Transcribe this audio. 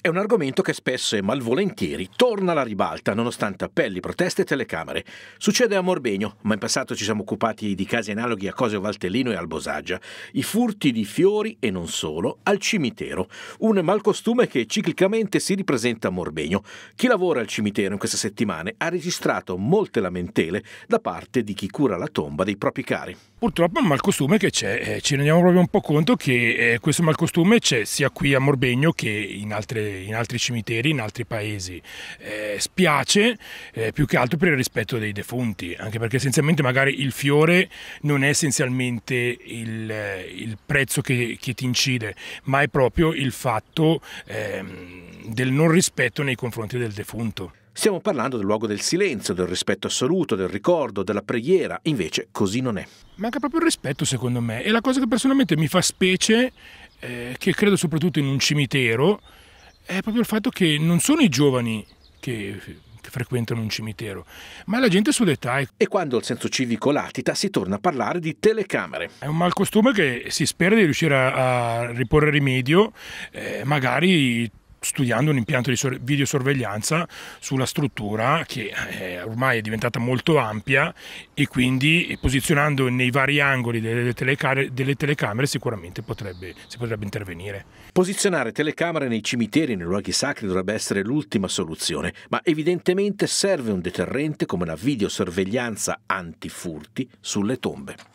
È un argomento che spesso e malvolentieri torna alla ribalta, nonostante appelli, proteste e telecamere. Succede a Morbegno, ma in passato ci siamo occupati di casi analoghi a Cosio Valtellino e Albosaggia. I furti di fiori, e non solo, al cimitero. Un malcostume che ciclicamente si ripresenta a Morbegno. Chi lavora al cimitero in queste settimane ha registrato molte lamentele da parte di chi cura la tomba dei propri cari purtroppo è un malcostume che c'è, eh, ci rendiamo proprio un po' conto che eh, questo malcostume c'è sia qui a Morbegno che in, altre, in altri cimiteri, in altri paesi. Eh, spiace eh, più che altro per il rispetto dei defunti, anche perché essenzialmente magari il fiore non è essenzialmente il, eh, il prezzo che, che, ti incide, ma è proprio il fatto ehm, del non rispetto nei confronti del defunto. Stiamo parlando del luogo del silenzio, del rispetto assoluto, del ricordo, della preghiera, invece così non è. Manca proprio il rispetto secondo me e la cosa che personalmente mi fa specie, eh, che credo soprattutto in un cimitero, è proprio il fatto che non sono i giovani che frequentano un cimitero, ma la gente sull'età. È... E quando il senso civico latita si torna a parlare di telecamere. È un malcostume che si spera di riuscire a, a riporre rimedio, eh, magari studiando un impianto di videosorveglianza sulla struttura che eh, ormai è diventata molto ampia e quindi posizionando nei vari angoli delle, telecamere, delle telecamere sicuramente potrebbe, si potrebbe intervenire. Posizionare telecamere nei cimiteri, nei luoghi sacri, dovrebbe essere l'ultima soluzione, ma evidentemente serve un deterrente come la videosorveglianza antifurti sulle tombe.